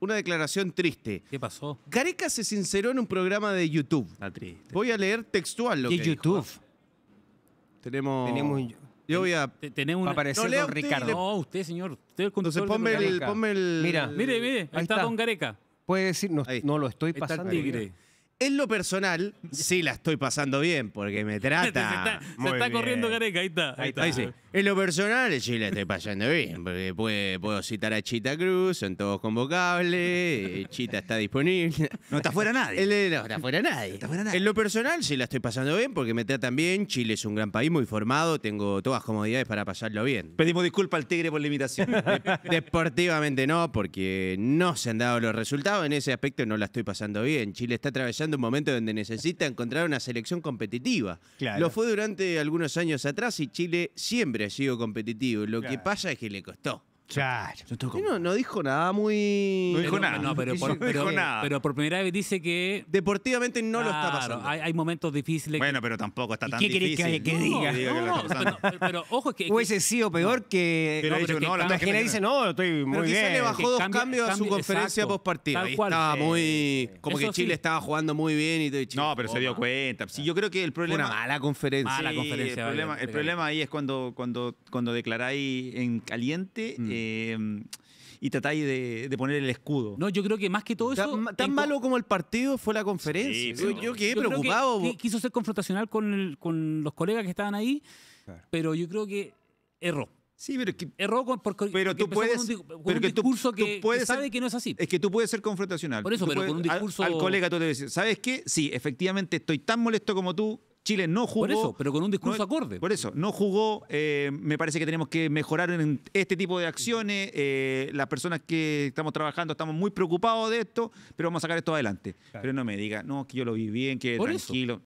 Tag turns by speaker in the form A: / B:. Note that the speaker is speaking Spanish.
A: Una declaración triste. ¿Qué pasó? Gareca se sinceró en un programa de YouTube. Ah, voy a leer textual lo que YouTube? dijo. Tenemos... Tenemos Yo voy a...
B: Tenemos una... No, don Ricardo. No, usted, señor. Usted Entonces ponme el, Mira. Mire, mire. Ahí, está, con Don Gareca. Puede decir, no, lo estoy pasando. bien. En
A: lo personal, sí la estoy pasando bien, porque me trata. se está corriendo
B: Gareca. Ahí está. Ahí está. Ahí sí.
A: En lo personal, sí la estoy pasando bien, porque puedo citar a Chita Cruz, son todos convocables, Chita está disponible. No está fuera nadie. no, está fuera nadie. En lo personal, sí la estoy pasando bien, porque me tratan bien, Chile es un gran país, muy formado, tengo todas comodidades para pasarlo bien. Pedimos
B: disculpas al Tigre por la
A: imitación. deportivamente no, porque no se han dado los resultados, en ese aspecto no la estoy pasando bien. Chile está atravesando un momento donde necesita encontrar una selección competitiva. Lo fue durante algunos años atrás y Chile siempre sido competitivo. Lo que pasa es que le costó. No, no dijo nada muy. No dijo nada. No, pero por, dijo pero- nada.
B: pero por primera vez dice que. Deportivamente no lo está pasando. hay, hay momentos difíciles. Bueno, pero tampoco está ¿Y tan qué querés que- diga? no, pero, ojo, es que. Hubiese sido peor que. Pero no, la gente- dice, no, estoy muy Pero quizá bien. le bajó dos cambios a su conferencia post partido. estaba muy. Como que Chile estaba jugando muy bien y todo. No, pero se dio cuenta. Sí, yo creo que el problema... una mala conferencia. Mala conferencia, El problema, ahí es cuando, cuando, cuando declaráis en caliente, mm. eh, eh, y tratáis de, poner el escudo. No, yo creo que más que todo eso. Tan, malo como el partido fue la conferencia. yo, quedé preocupado. quiso ser confrontacional con, los colegas que estaban ahí, pero yo creo que erró. Sí, pero que, erró tú puedes, que discurso que, sabe que no es así. Es que tú puedes ser confrontacional. Por eso, pero con un discurso al, colega tú te dices, ¿sabes qué? Sí, efectivamente estoy tan molesto como tú, Chile no jugó. Por eso, pero con un discurso acorde. Por eso, no jugó. Eh, me parece que tenemos que mejorar en este tipo de acciones. Eh, las personas que estamos trabajando estamos muy preocupados de esto, pero vamos a sacar esto adelante. Pero no me diga, no, que yo lo vi bien, que tranquilo.